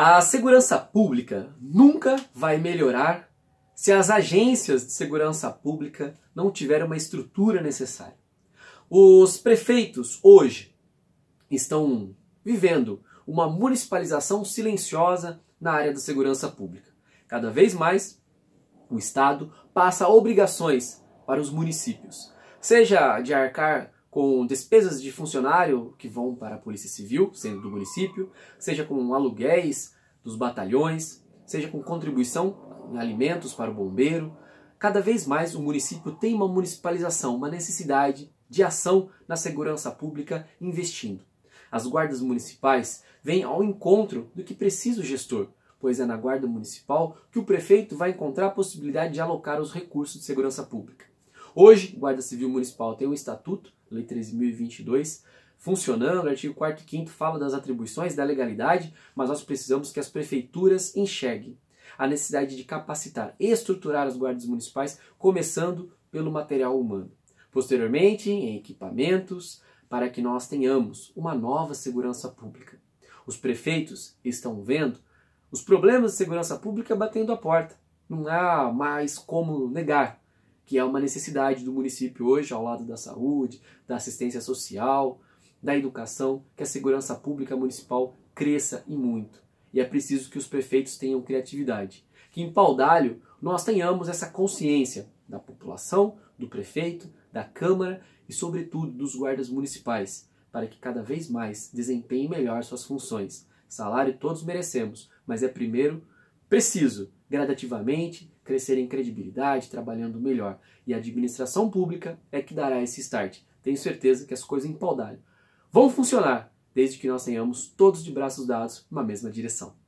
A segurança pública nunca vai melhorar se as agências de segurança pública não tiverem uma estrutura necessária. Os prefeitos hoje estão vivendo uma municipalização silenciosa na área da segurança pública. Cada vez mais o Estado passa obrigações para os municípios, seja de arcar com despesas de funcionário que vão para a Polícia Civil, sendo do município, seja com aluguéis dos batalhões, seja com contribuição em alimentos para o bombeiro. Cada vez mais o município tem uma municipalização, uma necessidade de ação na segurança pública investindo. As guardas municipais vêm ao encontro do que precisa o gestor, pois é na guarda municipal que o prefeito vai encontrar a possibilidade de alocar os recursos de segurança pública. Hoje, Guarda Civil Municipal tem um estatuto, Lei 13.022, funcionando, o artigo 4 e 5 fala das atribuições, da legalidade, mas nós precisamos que as prefeituras enxerguem a necessidade de capacitar e estruturar os guardas municipais, começando pelo material humano. Posteriormente, em equipamentos, para que nós tenhamos uma nova segurança pública. Os prefeitos estão vendo os problemas de segurança pública batendo a porta. Não há mais como negar que é uma necessidade do município hoje, ao lado da saúde, da assistência social, da educação, que a segurança pública municipal cresça e muito. E é preciso que os prefeitos tenham criatividade. Que em Paudalho nós tenhamos essa consciência da população, do prefeito, da Câmara e, sobretudo, dos guardas municipais, para que cada vez mais desempenhem melhor suas funções. Salário todos merecemos, mas é primeiro preciso gradativamente, crescer em credibilidade, trabalhando melhor. E a administração pública é que dará esse start. Tenho certeza que as coisas em Paudalho vão funcionar, desde que nós tenhamos todos de braços dados uma mesma direção.